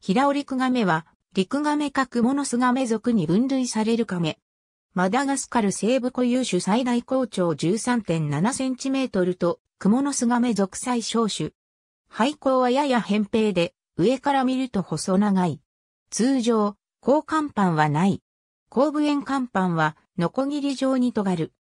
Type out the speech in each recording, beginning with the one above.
平尾ガメは、陸メ科クモノスメ属に分類されるメ。マダガスカル西部固有種最大高長 13.7cm と、クモノスガメ属最小種。背高はやや扁平で、上から見ると細長い。通常、高甲板はない。後部円甲板は、ノコギリ状に尖る。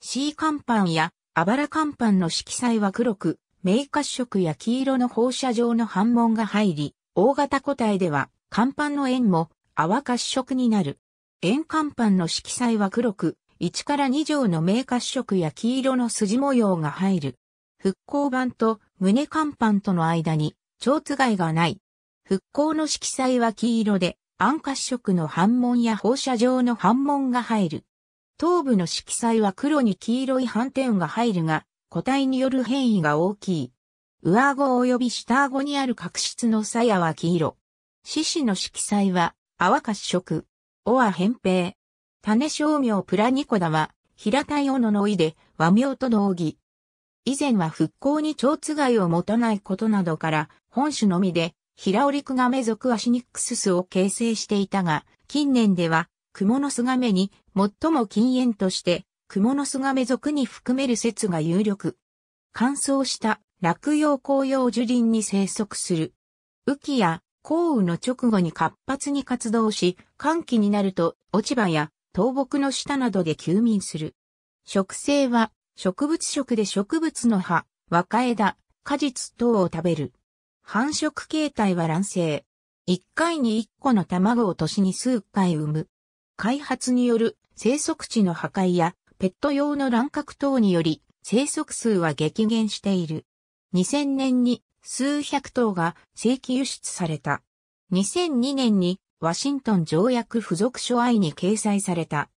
C 甲板や、あばら甲板の色彩は黒く、明褐色や黄色の放射状の反紋が入り、大型個体では、甲板の円も泡褐色になる。円甲板の色彩は黒く、1から2畳の明褐色や黄色の筋模様が入る。復興板と胸甲板との間に、蝶番がない。復興の色彩は黄色で、暗褐色の反紋や放射状の反紋が入る。頭部の色彩は黒に黄色い斑点が入るが、個体による変異が大きい。上顎及び下顎にある角質の鞘は黄色。獅子の色彩は淡褐色。尾は扁平。種商名プラニコダは平たい尾ののいで和名と同義。以前は復興に蝶つがいを持たないことなどから本種のみで平織クガメ属アシニックススを形成していたが、近年ではクモノスガメに最も禁煙としてクモノスガメ属に含める説が有力。乾燥した落葉紅葉樹林に生息する。雨季や降雨の直後に活発に活動し、寒気になると落ち葉や倒木の下などで休眠する。植生は植物食で植物の葉、若枝、果実等を食べる。繁殖形態は卵生。1回に1個の卵を年に数回産む。開発による生息地の破壊やペット用の乱獲等により生息数は激減している。2000年に数百頭が正規輸出された。2002年にワシントン条約付属書愛に掲載された。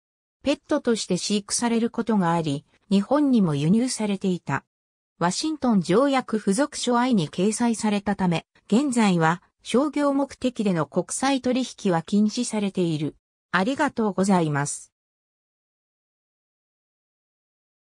ペットとして飼育されることがあり、日本にも輸入されていた。ワシントン条約付属書愛に掲載されたため、現在は商業目的での国際取引は禁止されている。ありがとうございます。